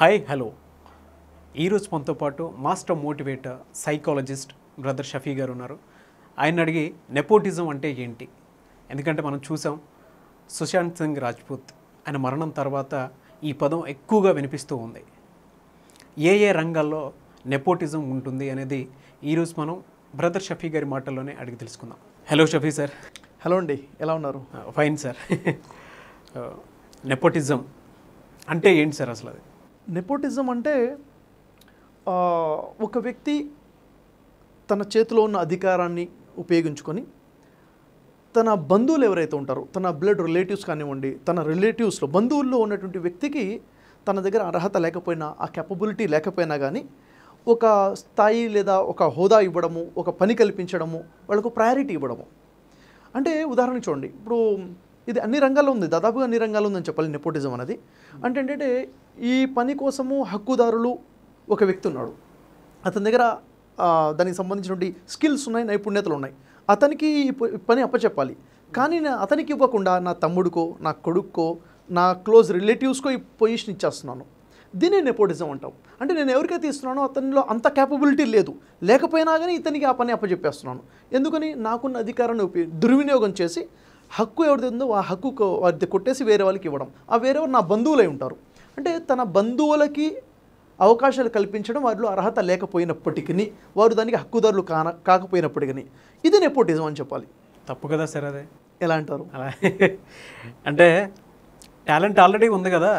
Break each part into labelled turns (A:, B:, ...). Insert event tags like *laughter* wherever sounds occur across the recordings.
A: Hi hello ఈరోజు మనతో పాటు master motivator psychologist brother Shafi గారు ఉన్నారు ఆయన అడిగి నెపోటిజం అంటే ఏంటి ఎందుకంటే మనం చూసాం సుశాంత్ సింగ్ రాజ్పూత్ ఆయన మరణం తర్వాత ఈ పదం ఎక్కువగా వినిపిస్తూ ఉంది ఏ ఏ రంగాల్లో నెపోటిజం ఉంటుంది అనేది ఈరోజు మనం బ్రదర్ షఫీ గారి మాటల్లోనే అడిగి తెలుసుకుందాం హలో షఫీ సార్ హలో అండి ఎలా ఉన్నారు ఫైన్ సార్ *laughs* నెపోటిజం అంటే ఏంటి సార్ అసలు అది
B: నెపోటిజం అంటే ఒక వ్యక్తి తన చేతిలో ఉన్న అధికారాన్ని ఉపయోగించుకొని తన బంధువులు ఎవరైతే ఉంటారో తన బ్లడ్ రిలేటివ్స్ కానివ్వండి తన రిలేటివ్స్లో బంధువుల్లో ఉన్నటువంటి వ్యక్తికి తన దగ్గర అర్హత లేకపోయినా ఆ కెపబిలిటీ లేకపోయినా కానీ ఒక స్థాయి లేదా ఒక హోదా ఇవ్వడము ఒక పని కల్పించడము వాళ్ళకు ప్రయారిటీ ఇవ్వడము అంటే ఉదాహరణ చూడండి ఇప్పుడు ఇది అన్ని రంగాల్లో ఉంది దాదాపుగా అన్ని రంగాల్లో ఉందని చెప్పాలి నెపోటిజం అనేది అంటే ఏంటంటే ఈ పని కోసము హక్కుదారులు ఒక వ్యక్తి ఉన్నాడు అతని దగ్గర దానికి సంబంధించినటువంటి స్కిల్స్ ఉన్నాయి నైపుణ్యతలు ఉన్నాయి అతనికి ఈ పని అప్పచెప్పాలి కానీ అతనికి ఇవ్వకుండా నా తమ్ముడికో నా కొడుక్కో నా క్లోజ్ రిలేటివ్స్కో ఈ పొజిషన్ ఇచ్చేస్తున్నాను దీనే నెపోటిజం అంటాం అంటే నేను ఎవరికైతే ఇస్తున్నానో అతనిలో అంత క్యాపబిలిటీ లేదు లేకపోయినా కానీ ఇతనికి ఆ పని అప్పచెప్పేస్తున్నాను ఎందుకని నాకున్న అధికారాన్ని దుర్వినియోగం చేసి హక్కు ఎవరిది ఉందో ఆ హక్కు వారిది కొట్టేసి వేరే వాళ్ళకి ఇవ్వడం ఆ వేరేవారు నా బంధువులై ఉంటారు అంటే తన బంధువులకి అవకాశాలు కల్పించడం వారిలో అర్హత లేకపోయినప్పటికీ వారు దానికి హక్కుదారులు కాన కాకపోయినప్పటికీ ఇది నెపోటిజం
A: అని చెప్పాలి తప్పు కదా సార్ అదే ఎలా అంటారు అంటే టాలెంట్ ఆల్రెడీ ఉంది కదా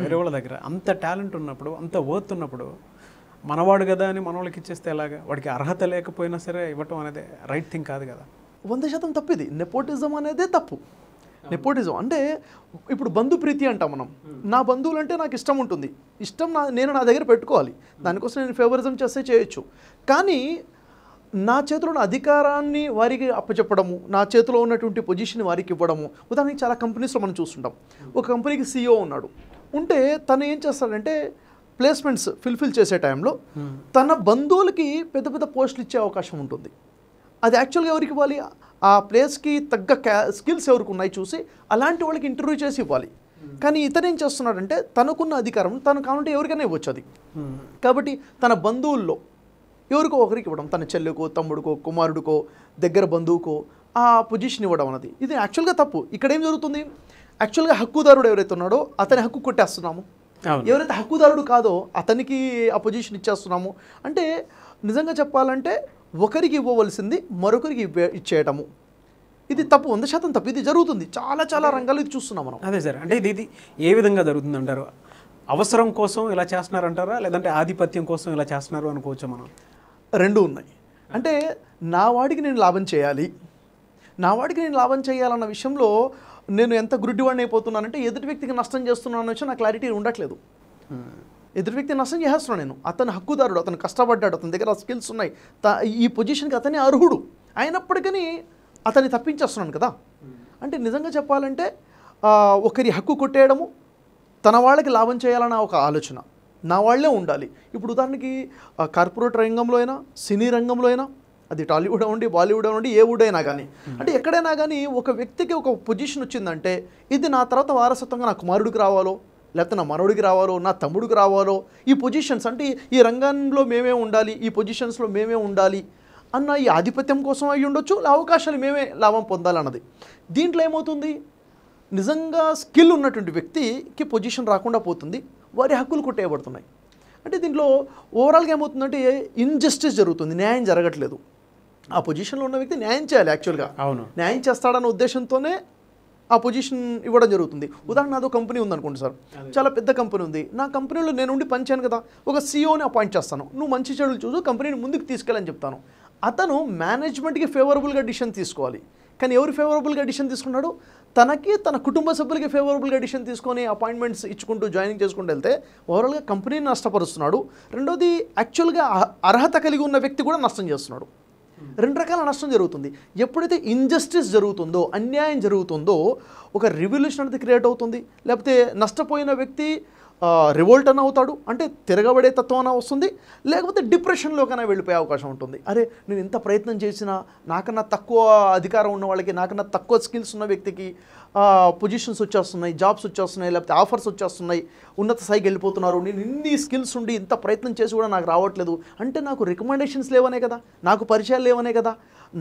A: వేరే వాళ్ళ దగ్గర అంత టాలెంట్ ఉన్నప్పుడు అంత వర్త్ ఉన్నప్పుడు మనవాడు కదా అని మనవాళ్ళకి ఇచ్చేస్తే ఎలాగా వాడికి అర్హత లేకపోయినా సరే ఇవ్వటం అనేది రైట్ థింగ్ కాదు కదా
B: వంద శాతం తప్పిది నెపోటిజం అనేదే తప్పు నెపోటిజం అంటే ఇప్పుడు బంధు ప్రీతి అంటాం మనం hmm. నా బంధువులు అంటే నాకు ఇష్టం ఉంటుంది ఇష్టం నా నేను నా దగ్గర పెట్టుకోవాలి దానికోసం నేను ఫేవరిజం చేస్తే చేయొచ్చు కానీ నా చేతిలో ఉన్న అధికారాన్ని వారికి అప్పచెప్పడము నా చేతిలో ఉన్నటువంటి పొజిషన్ వారికి ఇవ్వడము ఉదాహరణకి చాలా కంపెనీస్లో మనం చూస్తుంటాం hmm. ఒక కంపెనీకి సీఈఓ ఉన్నాడు ఉంటే తను ఏం చేస్తాడంటే ప్లేస్మెంట్స్ ఫిల్ఫిల్ చేసే టైంలో hmm. తన బంధువులకి పెద్ద పెద్ద పోస్టులు ఇచ్చే అవకాశం ఉంటుంది అది యాక్చువల్గా ఎవరికి ఇవ్వాలి ఆ ప్లేస్కి తగ్గ స్కిల్స్ ఎవరికి ఉన్నాయి చూసి అలాంటి వాళ్ళకి ఇంటర్వ్యూ చేసి ఇవ్వాలి hmm. కానీ ఇతను ఏం చేస్తున్నాడంటే తనకున్న అధికారం తను కావాలంటే ఎవరికైనా ఇవ్వచ్చు అది hmm. కాబట్టి తన బంధువుల్లో ఎవరికో ఒకరికి ఇవ్వడం తన చెల్లెకో తమ్ముడికో కుమారుడికో దగ్గర బంధువుకో ఆ పొజిషన్ ఇవ్వడం అన్నది ఇది యాక్చువల్గా తప్పు ఇక్కడ ఏం జరుగుతుంది యాక్చువల్గా హక్కుదారుడు ఎవరైతే ఉన్నాడో అతని హక్కు కొట్టేస్తున్నాము ఎవరైతే హక్కుదారుడు కాదో అతనికి ఆ పొజిషన్ ఇచ్చేస్తున్నాము అంటే నిజంగా చెప్పాలంటే ఒకరికి ఇవ్వవలసింది మరొకరికి
A: ఇచ్చేయటము ఇది తప్పు వంద శాతం తప్పు ఇది జరుగుతుంది చాలా చాలా రంగాలు ఇది చూస్తున్నాం మనం అదే సార్ అంటే ఇది ఇది ఏ విధంగా జరుగుతుంది అంటారు అవసరం కోసం ఇలా చేస్తున్నారంటారా లేదంటే ఆధిపత్యం కోసం ఇలా చేస్తున్నారు అనుకోవచ్చు మనం రెండు ఉన్నాయి అంటే నా వాడికి నేను లాభం చేయాలి
B: నా వాడికి నేను లాభం చేయాలన్న విషయంలో నేను ఎంత గుడ్డివాడిని అయిపోతున్నానంటే ఎదుటి వ్యక్తికి నష్టం చేస్తున్నాను అనే నా క్లారిటీ ఉండట్లేదు ఎదురు వ్యక్తి నష్టం చేస్తున్నాను నేను అతను హక్కుదారుడు అతను కష్టపడ్డాడు అతని దగ్గర స్కిల్స్ ఉన్నాయి త ఈ పొజిషన్కి అతనే అర్హుడు అయినప్పటికీ అతన్ని తప్పించేస్తున్నాను కదా అంటే నిజంగా చెప్పాలంటే ఒకరి హక్కు కొట్టేయడము తన వాళ్ళకి లాభం చేయాలన్న ఒక ఆలోచన నా వాళ్లే ఉండాలి ఇప్పుడు ఉదాహరణకి కార్పొరేట్ రంగంలో అయినా సినీ రంగంలో అయినా అది టాలీవుడ్ అవ్వండి బాలీవుడ్ అవ్వండి ఏ వుడ్ అయినా కానీ అంటే ఎక్కడైనా కానీ ఒక వ్యక్తికి ఒక పొజిషన్ వచ్చిందంటే ఇది నా తర్వాత వారసత్వంగా నా కుమారుడికి రావాలో లేకపోతే నా మనవుడికి రావాలో నా తమ్ముడికి రావాలో ఈ పొజిషన్స్ అంటే ఈ రంగంలో మేమే ఉండాలి ఈ పొజిషన్స్లో మేమే ఉండాలి అన్న ఈ ఆధిపత్యం కోసం అయి ఉండొచ్చు అవకాశాలు మేమే లాభం పొందాలన్నది దీంట్లో ఏమవుతుంది నిజంగా స్కిల్ ఉన్నటువంటి వ్యక్తికి పొజిషన్ రాకుండా పోతుంది వారి హక్కులు కొట్టేయబడుతున్నాయి అంటే దీంట్లో ఓవరాల్గా ఏమవుతుందంటే ఇన్జస్టిస్ జరుగుతుంది న్యాయం జరగట్లేదు ఆ పొజిషన్లో ఉన్న వ్యక్తి న్యాయం చేయాలి యాక్చువల్గా అవును న్యాయం చేస్తాడన్న ఉద్దేశంతోనే ఆ పొజిషన్ ఇవ్వడం జరుగుతుంది ఉదాహరణ నాదో కంపెనీ ఉందనుకోండి సార్ చాలా పెద్ద కంపెనీ ఉంది నా కంపెనీలో నేను ఉండి పనిచాను కదా ఒక సీఈఓని e అపాయింట్ చేస్తాను నువ్వు మంచి చెడులు చూసు కంపెనీని ముందుకు తీసుకెళ్ళని చెప్తాను అతను మేనేజ్మెంట్కి ఫేవరబుల్గా డిసిషన్ తీసుకోవాలి కానీ ఎవరు ఫేవరబుల్గా డిసిషన్ తీసుకున్నాడు తనకి తన కుటుంబ సభ్యులకి ఫేవరబుల్గా డిసిషన్ తీసుకొని అపాయింట్మెంట్స్ ఇచ్చుకుంటూ జాయినింగ్ చేసుకుంటూ వెళ్తే ఓవరాల్గా కంపెనీని నష్టపరుస్తున్నాడు రెండోది యాక్చువల్గా అర్హత కలిగి ఉన్న వ్యక్తి కూడా నష్టం చేస్తున్నాడు రెండు రకాల నష్టం జరుగుతుంది ఎప్పుడైతే ఇంజస్టిస్ జరుగుతుందో అన్యాయం జరుగుతుందో ఒక రివల్యూషన్ అనేది క్రియేట్ అవుతుంది లేకపోతే నష్టపోయిన వ్యక్తి రివోల్ట్ అని అవుతాడు అంటే తిరగబడే తత్వం వస్తుంది లేకపోతే డిప్రెషన్లోకైనా వెళ్ళిపోయే అవకాశం ఉంటుంది అరే నేను ఎంత ప్రయత్నం చేసినా నాకన్నా తక్కువ అధికారం ఉన్న వాళ్ళకి నాకన్నా తక్కువ స్కిల్స్ ఉన్న వ్యక్తికి పొజిషన్స్ వచ్చేస్తున్నాయి జాబ్స్ వచ్చేస్తున్నాయి లేకపోతే ఆఫర్స్ వచ్చేస్తున్నాయి ఉన్నత స్థాయికి వెళ్ళిపోతున్నారు నేను ఇన్ని స్కిల్స్ ఉండి ఇంత ప్రయత్నం చేసి కూడా నాకు రావట్లేదు అంటే నాకు రికమెండేషన్స్ లేవనే కదా నాకు పరిచయాలు లేవనే కదా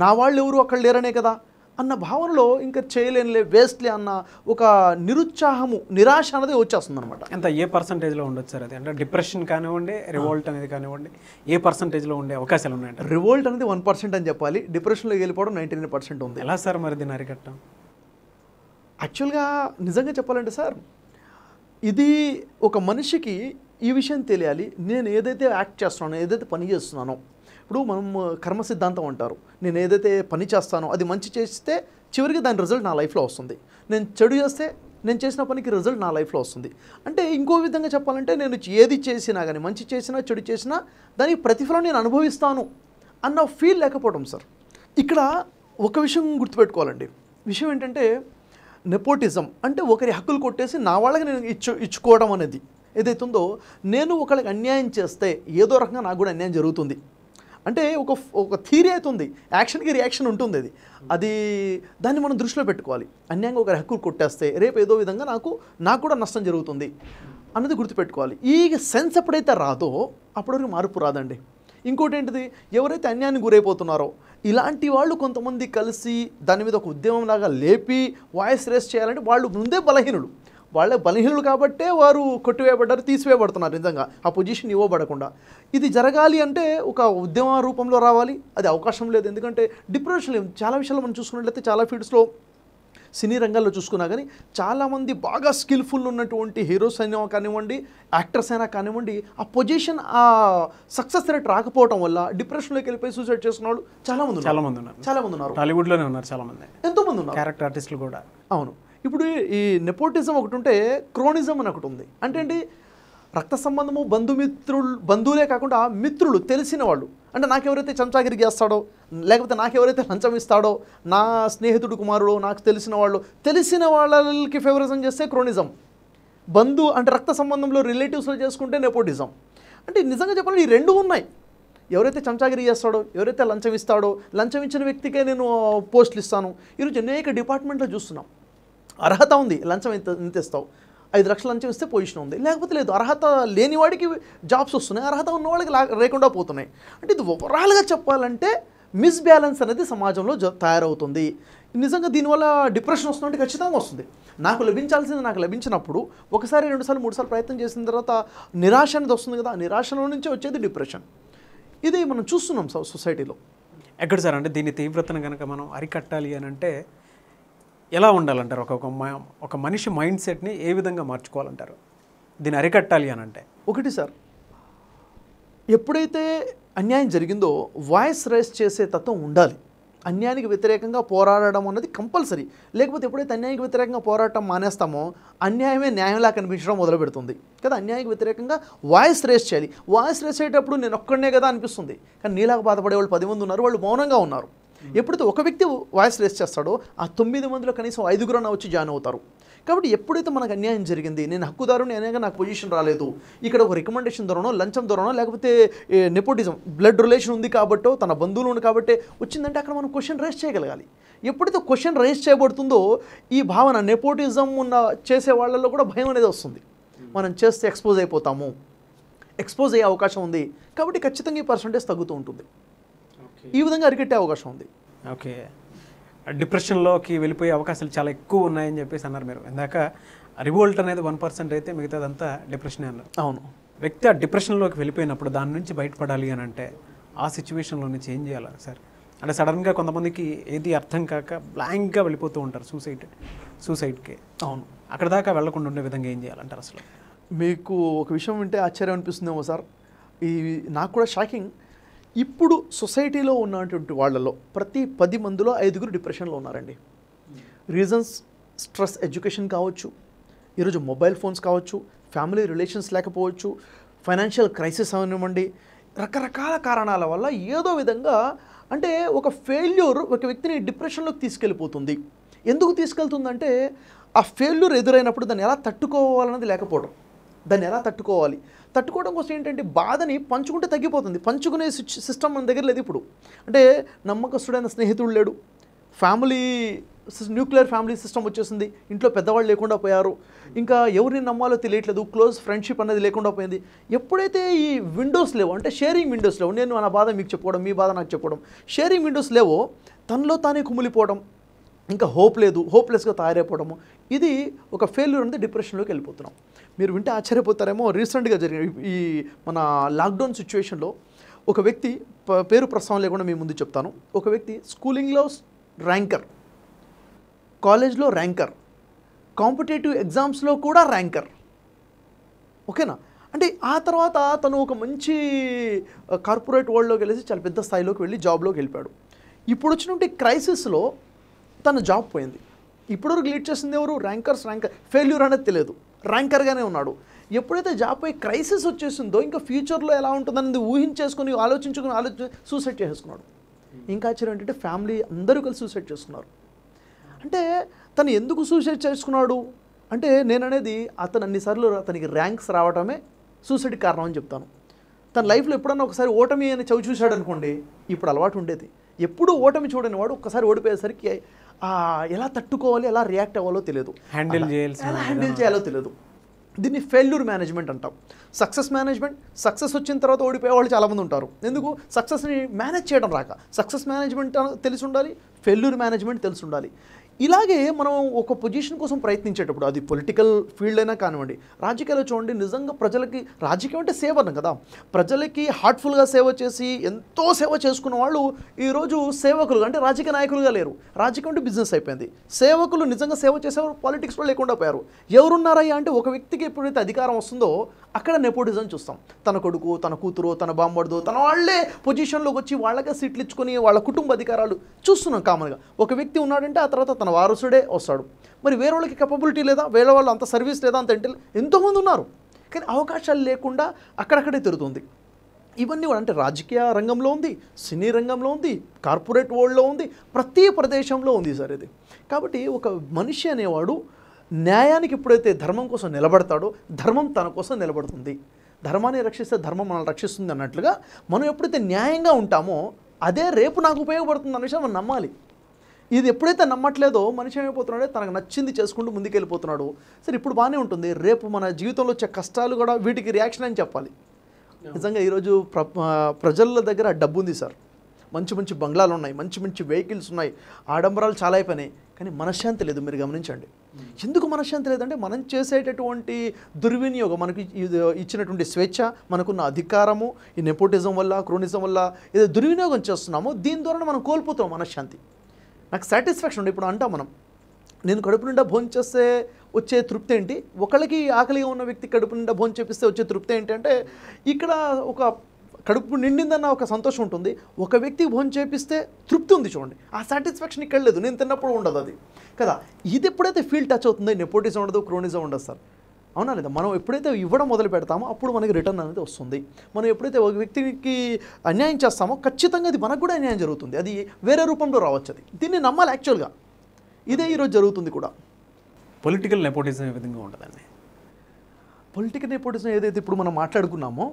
B: నా వాళ్ళు ఎవరు అక్కడ లేరనే కదా అన్న భావనలో ఇంకా చేయలేనులే వేస్ట్లే అన్న ఒక నిరుత్సాహము
A: నిరాశ అన్నది వచ్చేస్తుంది అనమాట ఎంత ఏ పర్సంటేజ్లో ఉండొచ్చు సార్ అది అంటే డిప్రెషన్ కానివ్వండి రివోల్ట్ అనేది కానివ్వండి ఏ పర్సంటేజ్లో ఉండే అవకాశాలు ఉన్నాయంట రివోల్ట్ అనేది వన్ పర్సెంట్ అని చెప్పాలి డిప్రెషన్లో వెళ్ళిపోవడం నైంటీ నైన్ పర్సెంట్ ఉంది ఎలా సార్ మరి దీన్ని అరికట్టం యాక్చువల్గా నిజంగా చెప్పాలంటే సార్
B: ఇది ఒక మనిషికి ఈ విషయం తెలియాలి నేను ఏదైతే యాక్ట్ చేస్తున్నానో ఏదైతే పని చేస్తున్నానో ఇప్పుడు మనం కర్మ సిద్ధాంతం అంటారు నేను ఏదైతే పని చేస్తానో అది మంచి చేస్తే చివరికి దాని రిజల్ట్ నా లైఫ్లో వస్తుంది నేను చెడు చేస్తే నేను చేసిన పనికి రిజల్ట్ నా లైఫ్లో వస్తుంది అంటే ఇంకో విధంగా చెప్పాలంటే నేను ఏది చేసినా కానీ మంచి చేసినా చెడు చేసినా దానికి ప్రతిఫలం నేను అనుభవిస్తాను అన్న ఫీల్ లేకపోవడం సార్ ఇక్కడ ఒక విషయం గుర్తుపెట్టుకోవాలండి విషయం ఏంటంటే నెపోటిజం అంటే ఒకరి హక్కులు కొట్టేసి నా వాళ్ళకి నేను ఇచ్చు ఇచ్చుకోవడం అనేది ఏదైతుందో నేను ఒకళ్ళకి అన్యాయం చేస్తే ఏదో రకంగా నాకు కూడా అన్యాయం జరుగుతుంది అంటే ఒక ఒక థీరీ అయితే ఉంది యాక్షన్కి రియాక్షన్ ఉంటుంది అది అది దాన్ని మనం దృష్టిలో పెట్టుకోవాలి అన్యాయంగా ఒక హక్కులు కొట్టేస్తే రేపు ఏదో విధంగా నాకు నాకు కూడా నష్టం జరుగుతుంది అన్నది గుర్తుపెట్టుకోవాలి ఈ సెన్స్ ఎప్పుడైతే రాదో అప్పటివరకు మార్పు రాదండి ఇంకోటి ఏంటిది ఎవరైతే అన్యాన్ని గురైపోతున్నారో ఇలాంటి వాళ్ళు కొంతమంది కలిసి దాని మీద ఒక ఉద్యమంలాగా లేపి వాయిస్ రేస్ చేయాలంటే వాళ్ళు ముందే బలహీనులు వాళ్ళ బలహీనులు కాబట్టే వారు కొట్టివేయబడ్డారు తీసివేయబడుతున్నారు నిజంగా ఆ పొజిషన్ ఇవ్వబడకుండా ఇది జరగాలి అంటే ఒక ఉద్యమ రూపంలో రావాలి అది అవకాశం లేదు ఎందుకంటే డిప్రెషన్ లేదు చాలా విషయాలు మనం చూసుకున్నట్లయితే చాలా ఫీల్డ్స్లో సినీ రంగాల్లో చూసుకున్నా కానీ చాలామంది బాగా స్కిల్ఫుల్ ఉన్నటువంటి హీరోస్ అయినా కానివ్వండి యాక్టర్స్ అయినా కానివ్వండి ఆ పొజిషన్ ఆ సక్సెస్ రేట్ రాకపోవడం వల్ల డిప్రెషన్లోకి వెళ్ళిపోయి సూసైడ్ చేసుకున్న వాళ్ళు చాలామంది చాలామంది ఉన్నారు చాలామంది ఉన్నారు టాలీవుడ్లోనే ఉన్నారు చాలామంది ఎంతోమంది ఉన్నారు క్యారెక్టర్ ఆర్టిస్టులు కూడా అవును ఇప్పుడు ఈ నెపోటిజం ఒకటి ఉంటే క్రోనిజం అని ఒకటి ఉంది అంటే ఏంటి రక్త సంబంధము బంధుమిత్రులు బంధువులే కాకుండా మిత్రులు తెలిసిన వాళ్ళు అంటే నాకెవరైతే చెంచాగిరి చేస్తాడో లేకపోతే నాకెవరైతే లంచం ఇస్తాడో నా స్నేహితుడు కుమారుడు నాకు తెలిసిన వాళ్ళు తెలిసిన వాళ్ళకి ఫేవరిజం చేస్తే క్రోనిజం బంధు అంటే రక్త సంబంధంలో రిలేటివ్స్లో చేసుకుంటే నెపోటిజం అంటే నిజంగా చెప్పాలి ఈ రెండు ఉన్నాయి ఎవరైతే చంచాగిరి చేస్తాడో ఎవరైతే లంచం ఇస్తాడో లంచం ఇచ్చిన వ్యక్తికే నేను పోస్టులు ఇస్తాను ఈరోజు అనేక డిపార్ట్మెంట్లో చూస్తున్నాం అర్హత ఉంది లంచం ఎంత ఎంత ఇస్తావు ఐదు లక్షలు లంచం ఇస్తే పొజిషన్ ఉంది లేకపోతే లేదు అర్హత లేనివాడికి జాబ్స్ వస్తున్నాయి అర్హత ఉన్నవాడికి లేకుండా పోతున్నాయి అంటే ఇది ఓవరాల్గా చెప్పాలంటే మిస్బ్యాలెన్స్ అనేది సమాజంలో తయారవుతుంది నిజంగా దీనివల్ల డిప్రెషన్ వస్తుందంటే ఖచ్చితంగా వస్తుంది నాకు లభించాల్సింది నాకు లభించినప్పుడు ఒకసారి రెండుసార్లు మూడుసార్లు ప్రయత్నం చేసిన తర్వాత నిరాశ అనేది వస్తుంది కదా నిరాశలో నుంచే వచ్చేది డిప్రెషన్
A: ఇది మనం చూస్తున్నాం సొసైటీలో ఎక్కడ సార్ అంటే దీని తీవ్రతను కనుక మనం అరికట్టాలి అని అంటే ఎలా ఉండాలంటారు ఒక ఒక మనిషి మైండ్ సెట్ని ఏ విధంగా మార్చుకోవాలంటారు దీన్ని అరికట్టాలి అని అంటే ఒకటి సార్
B: ఎప్పుడైతే అన్యాయం జరిగిందో వాయిస్ రైస్ చేసే తత్వం ఉండాలి అన్యాయానికి వ్యతిరేకంగా పోరాడడం అన్నది కంపల్సరీ లేకపోతే ఎప్పుడైతే అన్యాయానికి వ్యతిరేకంగా పోరాటం మానేస్తామో అన్యాయమే న్యాయంలా కనిపించడం మొదలు పెడుతుంది కదా అన్యాయానికి వ్యతిరేకంగా వాయిస్ రేస్ చేయాలి వాయిస్ రేస్ అయ్యేటప్పుడు నేను ఒక్కడనే కదా అనిపిస్తుంది కానీ నీలాగా బాధపడే వాళ్ళు పది మంది ఉన్నారు వాళ్ళు మౌనంగా ఉన్నారు Hmm. ఎప్పుడైతే ఒక వ్యక్తి వాయిస్ రేస్ చేస్తాడో ఆ తొమ్మిది మందిలో కనీసం ఐదుగురన్నా వచ్చి జాయిన్ అవుతారు కాబట్టి ఎప్పుడైతే మనకు అన్యాయం జరిగింది నేను హక్కుదారుని అనేక నాకు పొజిషన్ రాలేదు ఇక్కడ ఒక రికమెండేషన్ ద్వారానో లంచం దొరనో లేకపోతే నెపోటిజం బ్లడ్ రిలేషన్ ఉంది కాబట్టి తన బంధువులు ఉంది కాబట్టి వచ్చిందంటే అక్కడ మనం క్వశ్చన్ రేస్ చేయగలగాలి ఎప్పుడైతే క్వశ్చన్ రేస్ చేయబడుతుందో ఈ భావన నెపోటిజం ఉన్న చేసే వాళ్ళల్లో కూడా భయం అనేది వస్తుంది hmm. మనం చేస్తే ఎక్స్పోజ్ అయిపోతాము ఎక్స్పోజ్ అయ్యే అవకాశం ఉంది కాబట్టి
A: ఖచ్చితంగా ఈ పర్సంటేజ్ తగ్గుతూ ఉంటుంది ఈ విధంగా అరికట్టే అవకాశం ఉంది ఓకే డిప్రెషన్లోకి వెళ్ళిపోయే అవకాశాలు చాలా ఎక్కువ ఉన్నాయని చెప్పేసి అన్నారు మీరు ఇందాక రివోల్ట్ అనేది వన్ పర్సెంట్ అయితే మిగతాదంతా డిప్రెషన్ అన్నారు అవును వ్యక్తి ఆ డిప్రెషన్లోకి వెళ్ళిపోయినప్పుడు దాని నుంచి బయటపడాలి అని అంటే ఆ సిచ్యువేషన్లో నుంచి ఏం చేయాలి సార్ అంటే సడన్గా కొంతమందికి ఏది అర్థం కాక బ్లాంక్గా వెళ్ళిపోతూ ఉంటారు సూసైడ్ సూసైడ్కి అవును అక్కడ దాకా వెళ్లకుండా ఉండే విధంగా ఏం చేయాలంటారు అసలు మీకు ఒక విషయం వింటే ఆశ్చర్యం అనిపిస్తుందేమో సార్ ఈ నాకు
B: కూడా షాకింగ్ ఇప్పుడు సొసైటీలో ఉన్నటువంటి వాళ్ళలో ప్రతి పది మందిలో ఐదుగురు డిప్రెషన్లో ఉన్నారండి రీజన్స్ స్ట్రెస్ ఎడ్యుకేషన్ కావచ్చు ఈరోజు మొబైల్ ఫోన్స్ కావచ్చు ఫ్యామిలీ రిలేషన్స్ లేకపోవచ్చు ఫైనాన్షియల్ క్రైసిస్ అవనివ్వండి రకరకాల కారణాల వల్ల ఏదో విధంగా అంటే ఒక ఫెయిల్యూర్ ఒక వ్యక్తిని డిప్రెషన్లోకి తీసుకెళ్ళిపోతుంది ఎందుకు తీసుకెళ్తుందంటే ఆ ఫెయిల్యూర్ ఎదురైనప్పుడు దాన్ని ఎలా తట్టుకోవాలన్నది లేకపోవడం దాన్ని ఎలా తట్టుకోవాలి తట్టుకోవడం కోసం ఏంటంటే బాధని పంచుకుంటే తగ్గిపోతుంది పంచుకునే సిస్టమ్ మన దగ్గర లేదు ఇప్పుడు అంటే నమ్మకస్తుడైన స్నేహితుడు లేడు ఫ్యామిలీ న్యూక్లియర్ ఫ్యామిలీ సిస్టమ్ వచ్చేసింది ఇంట్లో పెద్దవాళ్ళు లేకుండా పోయారు ఇంకా ఎవరిని నమ్మాలో తెలియట్లేదు క్లోజ్ ఫ్రెండ్షిప్ అనేది లేకుండా పోయింది ఎప్పుడైతే ఈ విండోస్ లేవో అంటే షేరింగ్ విండోస్ లేవు నేను నా బాధ మీకు చెప్పుకోవడం మీ బాధ నాకు చెప్పుకోవడం షేరింగ్ విండోస్ లేవో తనలో తానే కుమిలిపోవడం ఇంకా హోప్ లేదు హోప్లెస్గా తయారైపోవడము ఇది ఒక ఫెయిల్యూర్ ఉంది డిప్రెషన్లోకి వెళ్ళిపోతున్నాం మీరు వింటే ఆశ్చర్యపోతారేమో రీసెంట్గా జరిగిన ఈ మన లాక్డౌన్ సిచ్యువేషన్లో ఒక వ్యక్తి పేరు ప్రస్తావన లేకుండా మీ ముందు చెప్తాను ఒక వ్యక్తి స్కూలింగ్లో ర్యాంకర్ కాలేజ్లో ర్యాంకర్ కాంపిటేటివ్ ఎగ్జామ్స్లో కూడా ర్యాంకర్ ఓకేనా అంటే ఆ తర్వాత తను ఒక మంచి కార్పొరేట్ వరల్డ్లోకి వెళ్ళేసి చాలా పెద్ద స్థాయిలోకి వెళ్ళి జాబ్లోకి వెళ్ళిపోయాడు ఇప్పుడు వచ్చినటువంటి క్రైసిస్లో తన జాబ్ పోయింది ఇప్పటివరకు లీడ్ చేసింది ఎవరు ర్యాంకర్స్ ర్యాంకర్ ఫెయిల్యూర్ అనేది తెలియదు ర్యాంకర్గానే ఉన్నాడు ఎప్పుడైతే జాబ్ పోయి క్రైసిస్ వచ్చేసిందో ఇంకా ఫ్యూచర్లో ఎలా ఉంటుందనేది ఊహించేసుకుని ఆలోచించుకుని ఆలోచి సూసైడ్ చేసేసుకున్నాడు ఇంకా ఆశ్చర్యం ఏంటంటే ఫ్యామిలీ అందరూ కలిసి సూసైడ్ చేసుకున్నారు అంటే తను ఎందుకు సూసైడ్ చేసుకున్నాడు అంటే నేను అనేది అతను అన్నిసార్లు అతనికి ర్యాంక్స్ రావడమే సూసైడ్ కారణం అని చెప్తాను తన లైఫ్లో ఎప్పుడన్నా ఒకసారి ఓటమి అని చవి చూశాడు అనుకోండి ఇప్పుడు అలవాటు ఉండేది ఎప్పుడు ఓటమి చూడని వాడు ఒక్కసారి ఓడిపోయేసరికి ఎలా తట్టుకోవాలి ఎలా రియాక్ట్ అవ్వాలో తెలియదు హ్యాండిల్ చేయాలి ఎలా హ్యాండిల్ చేయాలో తెలియదు దీన్ని ఫెయిల్యూర్ మేనేజ్మెంట్ అంటాం సక్సెస్ మేనేజ్మెంట్ సక్సెస్ వచ్చిన తర్వాత ఓడిపోయే వాళ్ళు చాలామంది ఉంటారు ఎందుకు సక్సెస్ని మేనేజ్ చేయడం రాక సక్సెస్ మేనేజ్మెంట్ తెలిసి ఉండాలి ఫెయిల్యూర్ మేనేజ్మెంట్ తెలిసి ఉండాలి ఇలాగే మనం ఒక పొజిషన్ కోసం ప్రయత్నించేటప్పుడు అది పొలిటికల్ ఫీల్డ్ అయినా కానివ్వండి రాజకీయాలు చూడండి నిజంగా ప్రజలకి రాజకీయం అంటే సేవ అన్న కదా ప్రజలకి హార్ట్ఫుల్గా సేవ చేసి ఎంతో సేవ చేసుకున్న వాళ్ళు ఈరోజు సేవకులుగా అంటే రాజకీయ నాయకులుగా లేరు రాజకీయం అంటే బిజినెస్ అయిపోయింది సేవకులు నిజంగా సేవ చేసేవారు పాలిటిక్స్లో లేకుండా పోయారు ఎవరున్నారయ్యా అంటే ఒక వ్యక్తికి ఎప్పుడైతే అధికారం వస్తుందో అక్కడ నెపోటిజం చూస్తాం తన కొడుకు తన కూతురు తన బాంబర్దో తన వాళ్ళే పొజిషన్లోకి వచ్చి వాళ్ళకే సీట్లు ఇచ్చుకొని వాళ్ళ కుటుంబ అధికారాలు చూస్తున్నాం కామన్గా ఒక వ్యక్తి ఉన్నాడంటే ఆ తర్వాత తన వారసుడే వస్తాడు మరి వేరే వాళ్ళకి కెపబిలిటీ లేదా వేరే వాళ్ళు అంత సర్వీస్ లేదా అంత ఎంటెల్ ఎంతోమంది ఉన్నారు కానీ అవకాశాలు లేకుండా అక్కడక్కడే తిరుగుతుంది ఇవన్నీ కూడా అంటే రాజకీయ రంగంలో ఉంది సినీ రంగంలో ఉంది కార్పొరేట్ వరల్డ్లో ఉంది ప్రతి ప్రదేశంలో ఉంది సార్ ఇది కాబట్టి ఒక మనిషి అనేవాడు న్యాయానికి ఎప్పుడైతే ధర్మం కోసం నిలబడతాడో ధర్మం తన కోసం నిలబడుతుంది ధర్మాన్ని రక్షిస్తే ధర్మం మనల్ని రక్షిస్తుంది అన్నట్లుగా మనం ఎప్పుడైతే న్యాయంగా ఉంటామో అదే రేపు నాకు ఉపయోగపడుతుంది అనే విషయం మనం నమ్మాలి ఇది ఎప్పుడైతే నమ్మట్లేదో మనిషి ఏమైపోతున్నాడో తనకు నచ్చింది చేసుకుంటూ ముందుకెళ్ళిపోతున్నాడు సరే ఇప్పుడు బాగానే ఉంటుంది రేపు మన జీవితంలో వచ్చే కష్టాలు కూడా వీటికి రియాక్షన్ అని చెప్పాలి నిజంగా ఈరోజు ప్ర ప్రజల దగ్గర డబ్బు ఉంది సార్ మంచి మంచి బంగ్లాలు ఉన్నాయి మంచి మంచి వెహికల్స్ ఉన్నాయి ఆడంబరాలు చాలా అయిపోయినాయి కానీ మనశ్శాంతి లేదు మీరు గమనించండి ఎందుకు మనశ్శాంతి లేదంటే మనం చేసేటటువంటి దుర్వినియోగం మనకి ఇచ్చినటువంటి స్వేచ్ఛ మనకున్న అధికారము ఈ నెపోటిజం వల్ల క్రోనిజం వల్ల ఏదో దుర్వినియోగం చేస్తున్నామో దీని ద్వారా మనం కోల్పోతాం మనశ్శాంతి నాకు సాటిస్ఫాక్షన్ ఉంది ఇప్పుడు అంటాం మనం నేను కడుపు నిండా భోజనం చేస్తే వచ్చే తృప్తి ఏంటి ఒకళ్ళకి ఆకలిగా ఉన్న వ్యక్తి కడుపు నిండా భోజనం చేపిస్తే వచ్చే తృప్తి ఏంటంటే ఇక్కడ ఒక కడుపు నిండిందన్న ఒక సంతోషం ఉంటుంది ఒక వ్యక్తి భోజనం చేపిస్తే తృప్తి ఉంది చూడండి ఆ సాటిస్ఫాక్షన్ ఇక్కడ లేదు నేను తిన్నప్పుడు ఉండదు అది కదా ఇది ఎప్పుడైతే ఫీల్ టచ్ అవుతుందో నెపోటిజం ఉండదు క్రోనిజం ఉండదు సార్ అవునా లేదా మనం ఎప్పుడైతే ఇవ్వడం మొదలు పెడతామో అప్పుడు మనకి రిటర్న్ అనేది వస్తుంది మనం ఎప్పుడైతే ఒక వ్యక్తికి అన్యాయం చేస్తామో ఖచ్చితంగా అది మనకు కూడా అన్యాయం జరుగుతుంది అది వేరే రూపంలో రావచ్చు అది దీన్ని నమ్మాలి యాక్చువల్గా ఇదే ఈరోజు జరుగుతుంది కూడా పొలిటికల్ నెపోటిజం ఏ విధంగా ఉంటుందండి పొలిటికల్ నెపోటిజం ఏదైతే ఇప్పుడు మనం మాట్లాడుకున్నామో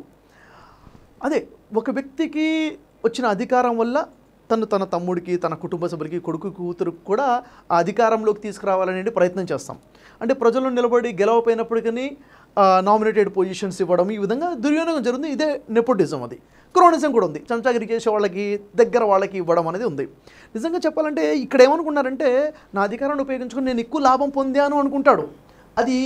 B: అదే ఒక వ్యక్తికి వచ్చిన అధికారం వల్ల తను తన తమ్ముడికి తన కుటుంబ సభ్యులకి కొడుకు కూతురుకు కూడా ఆ అధికారంలోకి తీసుకురావాలనేది ప్రయత్నం చేస్తాం అంటే ప్రజలు నిలబడి గెలవపోయినప్పటికీ నామినేటెడ్ పొజిషన్స్ ఇవ్వడం ఈ విధంగా దుర్వినియోగం జరుగుతుంది ఇదే నెపోటిజం అది క్రోనిజం కూడా ఉంది చంచాగిరి చేసే వాళ్ళకి దగ్గర వాళ్ళకి ఇవ్వడం అనేది ఉంది నిజంగా చెప్పాలంటే ఇక్కడ ఏమనుకున్నారంటే నా అధికారాన్ని ఉపయోగించుకుని నేను ఎక్కువ లాభం పొందాను అనుకుంటాడు అది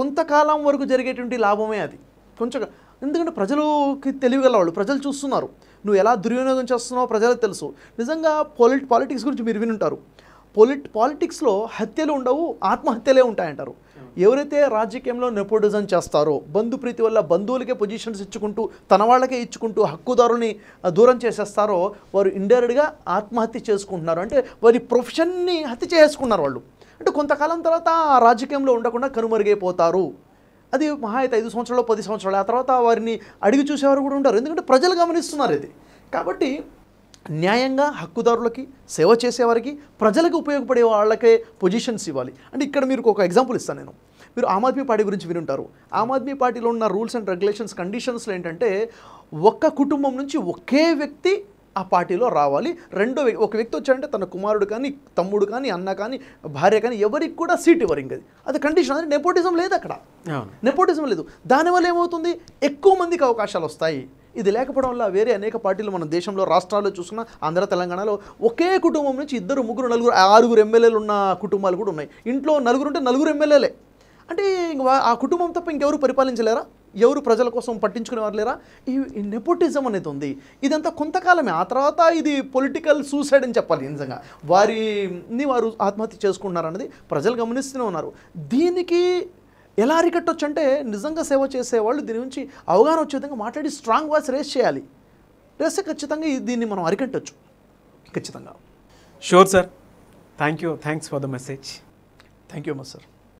B: కొంతకాలం వరకు జరిగేటువంటి లాభమే అది కొంచెం ఎందుకంటే ప్రజలకి తెలియగలవాళ్ళు ప్రజలు చూస్తున్నారు నువ్వు ఎలా దుర్వినియోగం చేస్తున్నావో ప్రజలకు తెలుసు నిజంగా పొలిట్ పాలిటిక్స్ గురించి మీరు వినుంటారు పొలిట్ పాలిటిక్స్లో హత్యలు ఉండవు ఆత్మహత్యలే ఉంటాయంటారు ఎవరైతే రాజకీయంలో నెపోటిజం చేస్తారో బంధు ప్రీతి వల్ల బంధువులకే పొజిషన్స్ ఇచ్చుకుంటూ తన వాళ్ళకే ఇచ్చుకుంటూ హక్కుదారుని దూరం చేసేస్తారో వారు ఇండైరెక్ట్గా ఆత్మహత్య చేసుకుంటున్నారు అంటే వారి ప్రొఫెషన్ని హత్య చేసుకున్నారు వాళ్ళు అంటే కొంతకాలం తర్వాత రాజకీయంలో ఉండకుండా కనుమరుగైపోతారు అది మహా అయితే ఐదు సంవత్సరాలు పది సంవత్సరాలు ఆ తర్వాత వారిని అడిగి చూసేవారు కూడా ఉంటారు ఎందుకంటే ప్రజలు గమనిస్తున్నారు ఇది కాబట్టి న్యాయంగా హక్కుదారులకి సేవ చేసేవారికి ప్రజలకు ఉపయోగపడే వాళ్ళకే పొజిషన్స్ ఇవ్వాలి అంటే ఇక్కడ మీరు ఒక ఎగ్జాంపుల్ ఇస్తాను నేను మీరు ఆమ్ ఆద్మీ పార్టీ గురించి వినుంటారు ఆమ్ ఆద్మీ పార్టీలో ఉన్న రూల్స్ అండ్ రెగ్యులేషన్స్ కండిషన్స్లో ఏంటంటే ఒక్క కుటుంబం నుంచి ఒకే వ్యక్తి ఆ పార్టీలో రావాలి రెండో ఒక వ్యక్తి వచ్చాడంటే తన కుమారుడు కానీ తమ్ముడు కానీ అన్న కానీ భార్య కానీ ఎవరికి కూడా సీట్ ఇవ్వరు ఇంకది అది కండిషన్ అది నెపోటిజం లేదు అక్కడ నెపోటిజం లేదు దానివల్ల ఏమవుతుంది ఎక్కువ మందికి అవకాశాలు వస్తాయి ఇది లేకపోవడం వల్ల వేరే అనేక పార్టీలు మన దేశంలో రాష్ట్రాల్లో చూసుకున్న ఆంధ్ర తెలంగాణలో ఒకే కుటుంబం నుంచి ఇద్దరు ముగ్గురు నలుగురు ఆరుగురు ఎమ్మెల్యేలు ఉన్న కుటుంబాలు కూడా ఉన్నాయి ఇంట్లో నలుగురు ఉంటే నలుగురు ఎమ్మెల్యేలే అంటే ఆ కుటుంబం తప్ప ఇంకెవరు పరిపాలించలేరా ఎవరు ప్రజల కోసం పట్టించుకునేవారు లేరా ఈ నెపోటిజం అనేది ఉంది ఇదంతా కొంతకాలమే ఆ తర్వాత ఇది పొలిటికల్ సూసైడ్ అని చెప్పాలి నిజంగా వారిని వారు ఆత్మహత్య చేసుకుంటున్నారన్నది ప్రజలు గమనిస్తూనే ఉన్నారు దీనికి ఎలా అరికట్టొచ్చు అంటే నిజంగా సేవ చేసేవాళ్ళు దీని గురించి అవగాహన వచ్చే విధంగా మాట్లాడి స్ట్రాంగ్ వాయిస్ రేస్ చేయాలి
A: రేస్తే ఖచ్చితంగా దీన్ని మనం అరికట్టచ్చు ఖచ్చితంగా sure sir thank you thanks for the message thank you much sir